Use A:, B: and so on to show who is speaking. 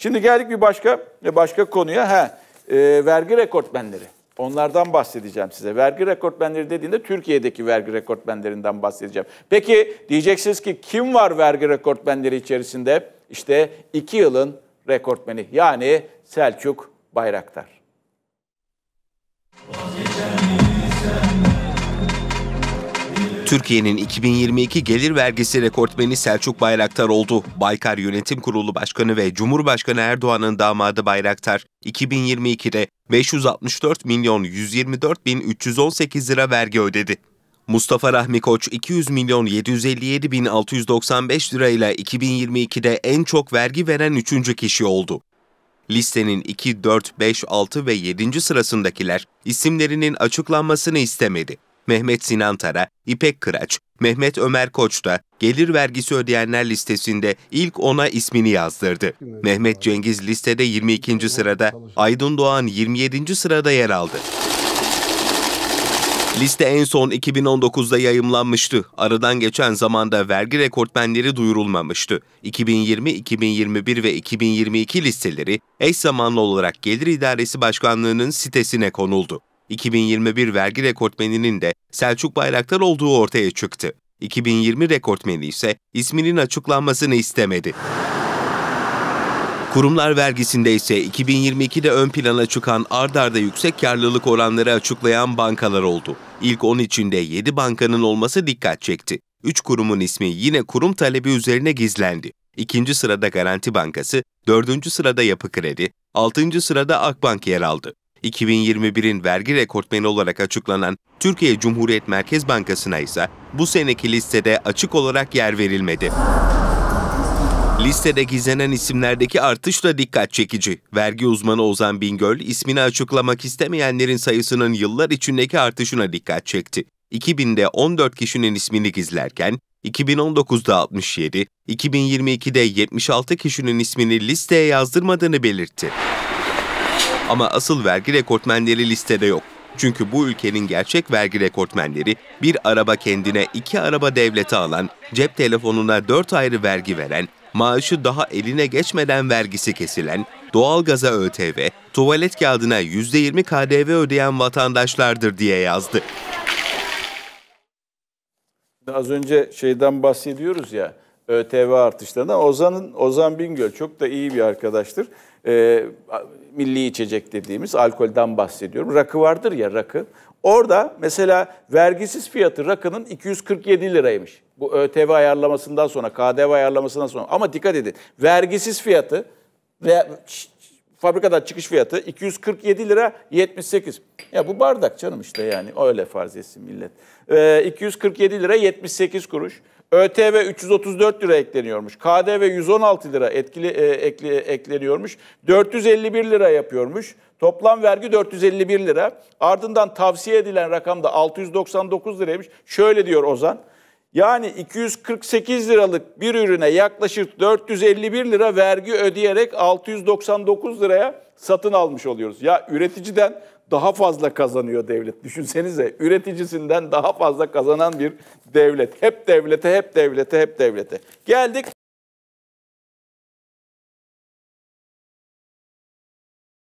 A: Şimdi geldik bir başka e, başka konuya. Ha, e, vergi rekortmenleri. Onlardan bahsedeceğim size. Vergi rekortmenleri dediğinde Türkiye'deki vergi rekortmenlerinden bahsedeceğim. Peki diyeceksiniz ki kim var vergi rekortmenleri içerisinde? İşte iki yılın rekortmeni yani Selçuk Bayraktar. Vazgeçer
B: sen? Türkiye'nin 2022 gelir vergisi rekortmeni Selçuk Bayraktar oldu. Baykar Yönetim Kurulu Başkanı ve Cumhurbaşkanı Erdoğan'ın damadı Bayraktar, 2022'de 564 milyon 124 bin 318 lira vergi ödedi. Mustafa Rahmi Koç 200 milyon 757 bin 695 lirayla 2022'de en çok vergi veren 3. kişi oldu. Listenin 2, 4, 5, 6 ve 7. sırasındakiler isimlerinin açıklanmasını istemedi. Mehmet Sinan Tara, İpek Kıraç, Mehmet Ömer Koç da gelir vergisi ödeyenler listesinde ilk ona ismini yazdırdı. Mehmet Cengiz listede 22. sırada, Aydın Doğan 27. sırada yer aldı. Liste en son 2019'da yayımlanmıştı. Aradan geçen zamanda vergi rekortmenleri duyurulmamıştı. 2020, 2021 ve 2022 listeleri eş zamanlı olarak Gelir İdaresi Başkanlığı'nın sitesine konuldu. 2021 vergi rekortmeninin de Selçuk Bayraktar olduğu ortaya çıktı. 2020 rekortmeni ise isminin açıklanmasını istemedi. Kurumlar vergisinde ise 2022'de ön plana çıkan ard arda yüksek karlılık oranları açıklayan bankalar oldu. İlk 10 içinde 7 bankanın olması dikkat çekti. 3 kurumun ismi yine kurum talebi üzerine gizlendi. İkinci sırada Garanti Bankası, dördüncü sırada Yapı Kredi, altıncı sırada Akbank yer aldı. 2021'in vergi rekortmeni olarak açıklanan Türkiye Cumhuriyet Merkez Bankası'na ise bu seneki listede açık olarak yer verilmedi. Listede gizlenen isimlerdeki artış da dikkat çekici. Vergi uzmanı Ozan Bingöl, ismini açıklamak istemeyenlerin sayısının yıllar içindeki artışına dikkat çekti. 2000'de 14 kişinin ismini gizlerken, 2019'da 67, 2022'de 76 kişinin ismini listeye yazdırmadığını belirtti. Ama asıl vergi rekortmenleri listede yok. Çünkü bu ülkenin gerçek vergi rekortmenleri bir araba kendine, iki araba devlete alan, cep telefonuna dört ayrı vergi veren, maaşı daha eline geçmeden vergisi kesilen, doğalgaza ÖTV, tuvalet kağıdına %20 KDV ödeyen vatandaşlardır diye yazdı.
A: Az önce şeyden bahsediyoruz ya. ÖTV artışlarına Ozan'ın Ozan Bingöl çok da iyi bir arkadaştır. E, milli içecek dediğimiz alkolden bahsediyorum. Rakı vardır ya rakı. Orada mesela vergisiz fiyatı rakının 247 liraymış. Bu ÖTV ayarlamasından sonra, KDV ayarlamasından sonra. Ama dikkat edin. Vergisiz fiyatı ve fabrikadan çıkış fiyatı 247 lira 78. Ya bu bardak canım işte yani öyle farz etsin millet. E, ee, 247 lira 78 kuruş. ÖTV 334 lira ekleniyormuş. KDV 116 lira etkili e, ekli, ekleniyormuş. 451 lira yapıyormuş. Toplam vergi 451 lira. Ardından tavsiye edilen rakam da 699 liraymış. Şöyle diyor Ozan. Yani 248 liralık bir ürüne yaklaşık 451 lira vergi ödeyerek 699 liraya satın almış oluyoruz. Ya üreticiden daha fazla kazanıyor devlet. Düşünsenize üreticisinden daha fazla kazanan bir devlet. Hep devlete, hep devlete, hep devlete. Geldik